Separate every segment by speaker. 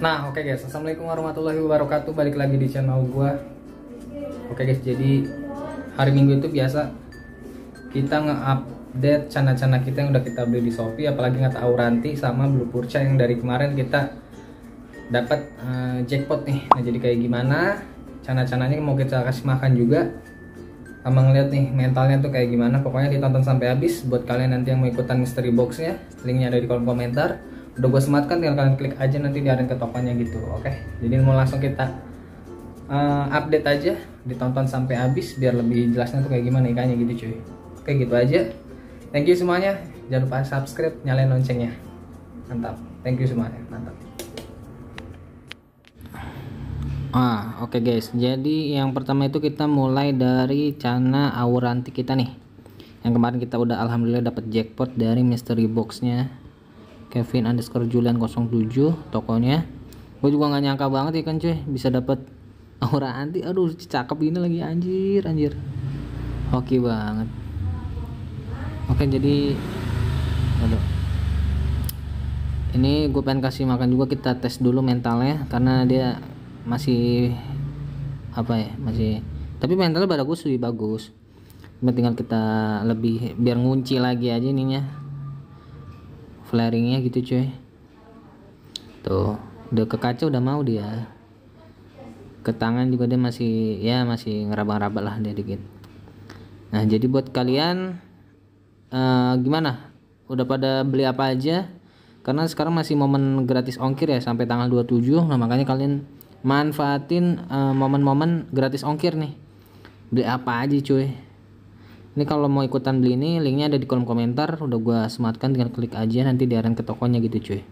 Speaker 1: Nah, oke okay guys, assalamualaikum warahmatullahi wabarakatuh. Balik lagi di channel gua. Oke okay guys, jadi hari Minggu itu biasa kita nge-update cana-cana kita yang udah kita beli di Shopee, apalagi nggak tahu ranti sama Blue purca yang dari kemarin kita dapat uh, jackpot nih. Nah, jadi kayak gimana? Cana-cananya mau kita kasih makan juga. Sama ngeliat nih mentalnya tuh kayak gimana. Pokoknya ditonton sampai habis buat kalian nanti yang mau ikutan misteri boxnya. Linknya ada di kolom komentar udah gue sematkan tinggal kalian klik aja nanti diarahin ke tokonya gitu oke okay? jadi mau langsung kita uh, update aja ditonton sampai habis biar lebih jelasnya tuh kayak gimana ikannya gitu cuy oke okay, gitu aja thank you semuanya jangan lupa subscribe nyalain loncengnya mantap thank you semuanya mantap Ah, oke okay guys. Jadi yang pertama itu kita mulai dari cana auranti kita nih. Yang kemarin kita udah alhamdulillah dapat jackpot dari mystery boxnya Kevin underscore Julian 07 tokonya gue juga nggak nyangka banget ya kan cuy bisa dapat aura anti aduh cakep ini lagi anjir anjir oke banget oke jadi aduh ini gue pengen kasih makan juga kita tes dulu mentalnya karena dia masih apa ya masih tapi mentalnya bagus lebih bagus cuma tinggal kita lebih biar ngunci lagi aja ininya flaringnya gitu cuy tuh udah ke kaca udah mau dia ke tangan juga dia masih ya masih ngeraba-raba lah dia dikit nah jadi buat kalian uh, gimana udah pada beli apa aja karena sekarang masih momen gratis ongkir ya sampai tanggal 27 nah makanya kalian manfaatin eh, momen-momen uh, momen -momen gratis ongkir nih beli apa aja cuy ini kalau mau ikutan beli ini linknya ada di kolom komentar udah gua sematkan tinggal klik aja nanti diarahin ke tokonya gitu cuy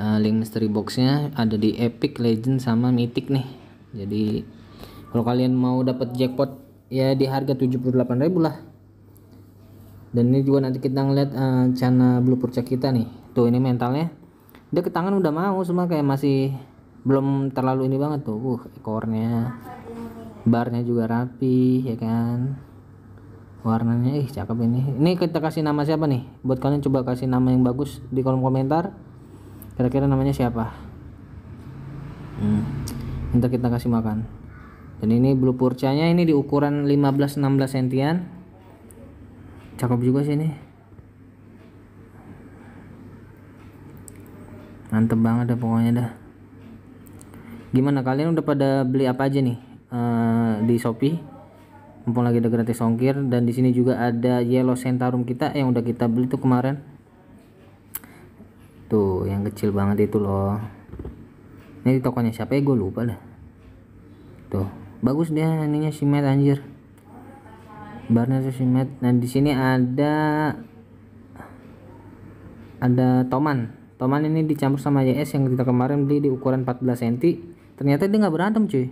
Speaker 1: uh, link mystery boxnya ada di epic legend sama mythic nih jadi kalau kalian mau dapat jackpot ya di harga 78.000 lah dan ini juga nanti kita ngeliat uh, channel blue purca kita nih tuh ini mentalnya dia ke tangan udah mau semua kayak masih belum terlalu ini banget tuh uh ekornya barnya juga rapi ya kan warnanya ih cakep ini ini kita kasih nama siapa nih buat kalian coba kasih nama yang bagus di kolom komentar kira-kira namanya siapa hmm. nanti kita kasih makan dan ini blue purcanya ini di ukuran 15-16 sentian cakep juga sih ini mantep banget dah pokoknya dah gimana kalian udah pada beli apa aja nih uh, di Shopee mumpung lagi ada gratis ongkir dan di sini juga ada yellow centaurum kita yang udah kita beli tuh kemarin tuh yang kecil banget itu loh ini tokonya siapa ya gue lupa dah tuh bagus dia ininya simet anjir barnya tuh simet nah di sini ada ada toman toman ini dicampur sama YS yang kita kemarin beli di ukuran 14 cm ternyata dia nggak berantem cuy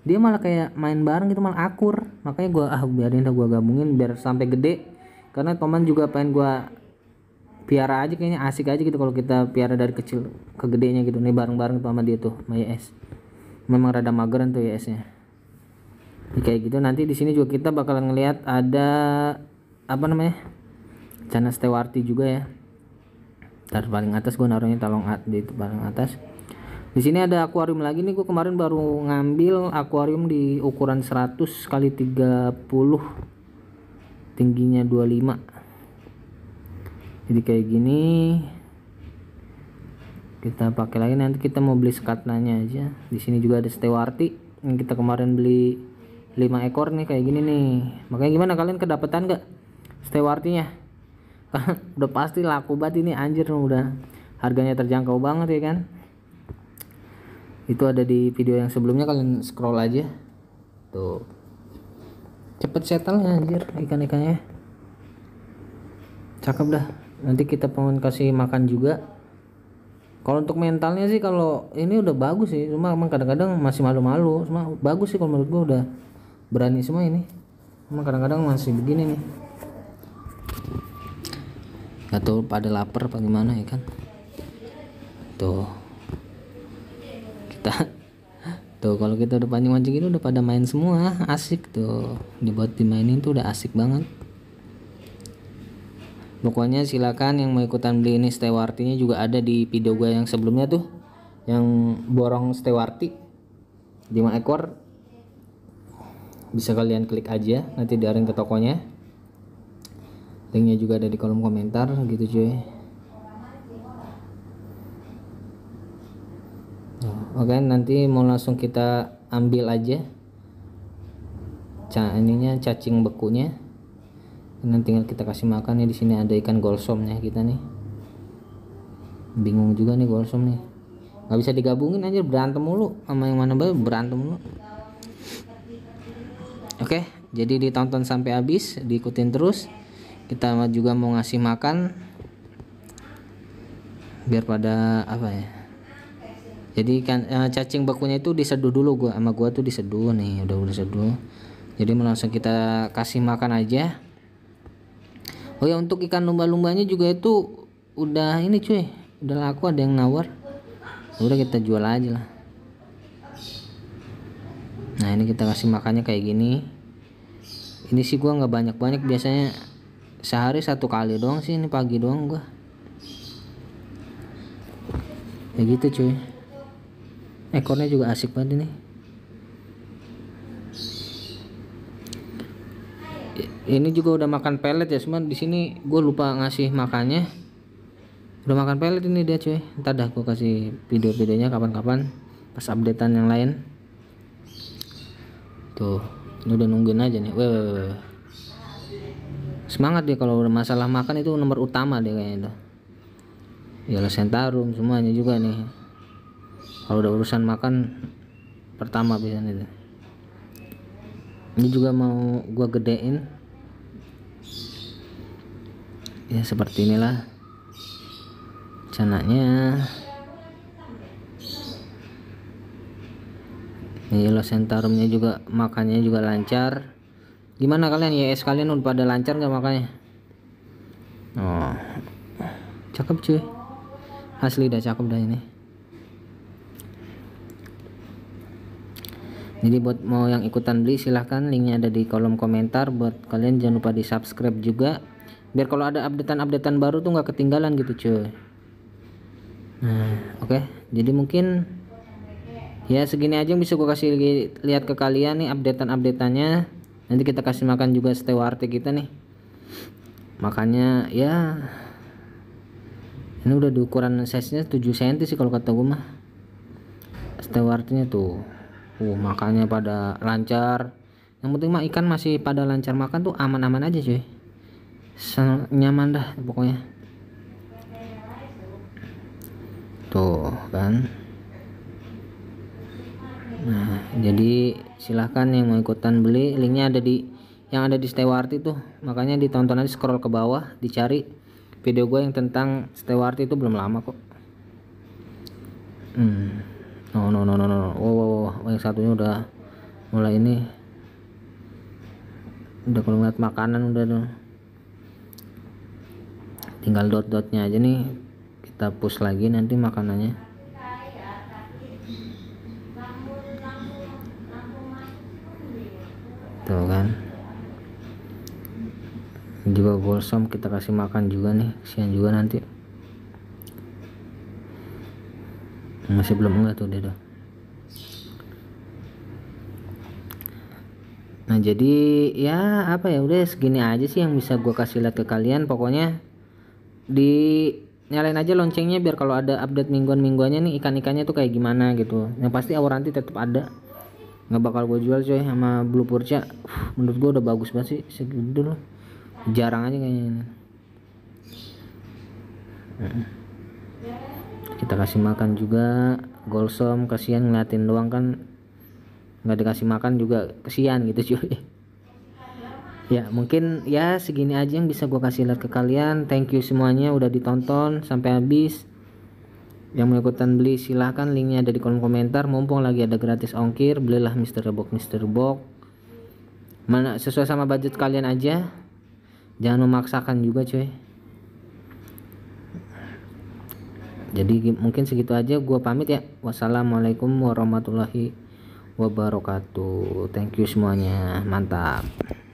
Speaker 1: dia malah kayak main bareng gitu malah akur makanya gue ah biarin dah gue gabungin biar sampai gede karena teman juga pengen gue piara aja kayaknya asik aja gitu kalau kita piara dari kecil ke gedenya gitu nih bareng-bareng sama dia tuh sama YS memang rada mageran tuh YS nya kayak gitu nanti di sini juga kita bakalan ngelihat ada apa namanya Chana Stewarti juga ya Ntar paling atas gue naruhnya tolong di paling atas di sini ada akuarium lagi nih gue kemarin baru ngambil akuarium di ukuran 100 kali 30 tingginya 25 jadi kayak gini kita pakai lagi nanti kita mau beli sekatnanya aja di sini juga ada stewarti yang kita kemarin beli 5 ekor nih kayak gini nih makanya gimana kalian kedapatan gak stewartinya udah pasti laku banget ini anjir udah harganya terjangkau banget ya kan itu ada di video yang sebelumnya kalian scroll aja tuh cepet settle ya anjir ikan-ikannya cakep dah nanti kita pengen kasih makan juga kalau untuk mentalnya sih kalau ini udah bagus sih cuma emang kadang-kadang masih malu-malu cuma bagus sih kalau menurut gua udah berani semua ini emang kadang-kadang masih begini nih atau pada lapar apa gimana ya kan tuh kita tuh kalau kita udah pancing mancing itu udah pada main semua asik tuh dibuat dimainin tuh udah asik banget pokoknya silakan yang mau ikutan beli ini stewartinya juga ada di video gue yang sebelumnya tuh yang borong stewarti 5 ekor bisa kalian klik aja nanti diaring ke tokonya linknya juga ada di kolom komentar gitu cuy oke okay, nanti mau langsung kita ambil aja Ca ininya cacing bekunya dan tinggal kita kasih makan nih di sini ada ikan golsom golsomnya kita nih bingung juga nih golsom nih nggak bisa digabungin aja berantem mulu sama yang mana baru berantem mulu oke okay, jadi ditonton sampai habis diikutin terus kita juga mau ngasih makan biar pada apa ya jadi kan uh, cacing bakunya itu diseduh dulu gua sama gua tuh diseduh nih udah udah seduh jadi langsung kita kasih makan aja oh ya untuk ikan lumba-lumbanya juga itu udah ini cuy udah laku ada yang nawar ya udah kita jual aja lah nah ini kita kasih makannya kayak gini ini sih gua nggak banyak-banyak biasanya sehari satu kali doang sih ini pagi doang gua ya gitu cuy ekornya juga asik banget ini ini juga udah makan pelet ya cuman di sini gue lupa ngasih makannya udah makan pelet ini dia cuy ntar dah gue kasih video-videonya kapan-kapan pas updatean yang lain tuh ini udah nungguin aja nih wew, semangat dia kalau masalah makan itu nomor utama dia kayaknya itu ya sentarum semuanya juga nih kalau udah urusan makan pertama biasanya itu ini juga mau gua gedein ya seperti inilah canaknya ini lo centrumnya juga makannya juga lancar gimana kalian YS kalian udah pada lancar nggak makanya oh cakep cuy asli udah cakep dah ini jadi buat mau yang ikutan beli silahkan linknya ada di kolom komentar buat kalian jangan lupa di subscribe juga biar kalau ada updatean-updatean baru tuh nggak ketinggalan gitu cuy nah oke okay. jadi mungkin ya segini aja yang bisa gue kasih li lihat ke kalian nih updatean-updateannya nanti kita kasih makan juga stewarte kita nih makanya ya ini udah di ukuran size nya 7 cm sih kalau kata gue mah stewartnya tuh uh makannya pada lancar yang penting mah ikan masih pada lancar makan tuh aman-aman aja cuy Sen nyaman dah pokoknya tuh kan nah jadi silahkan yang mau ikutan beli linknya ada di yang ada di Stewarti tuh makanya ditonton aja scroll ke bawah dicari video gue yang tentang Stewarti itu belum lama kok hmm no no no no no oh, oh, oh. yang satunya udah mulai ini udah kalau ngeliat makanan udah tuh tinggal dot-dotnya aja nih kita push lagi nanti makanannya tuh kan juga gosom kita kasih makan juga nih siang juga nanti masih belum enggak tuh dia tuh nah jadi ya apa ya udah segini aja sih yang bisa gue kasih lihat ke kalian pokoknya di nyalain aja loncengnya biar kalau ada update mingguan mingguannya nih ikan ikannya tuh kayak gimana gitu yang pasti nanti tetap ada nggak bakal gue jual coy sama blue purca menurut gue udah bagus banget sih segitu loh jarang aja kayaknya -hmm kita kasih makan juga golsom kasihan ngeliatin doang kan nggak dikasih makan juga kesian gitu cuy ya mungkin ya segini aja yang bisa gue kasih lihat ke kalian thank you semuanya udah ditonton sampai habis yang mau ikutan beli silahkan linknya ada di kolom komentar mumpung lagi ada gratis ongkir belilah Mister Box Mister Box mana sesuai sama budget kalian aja jangan memaksakan juga cuy jadi mungkin segitu aja gua pamit ya wassalamualaikum warahmatullahi wabarakatuh thank you semuanya mantap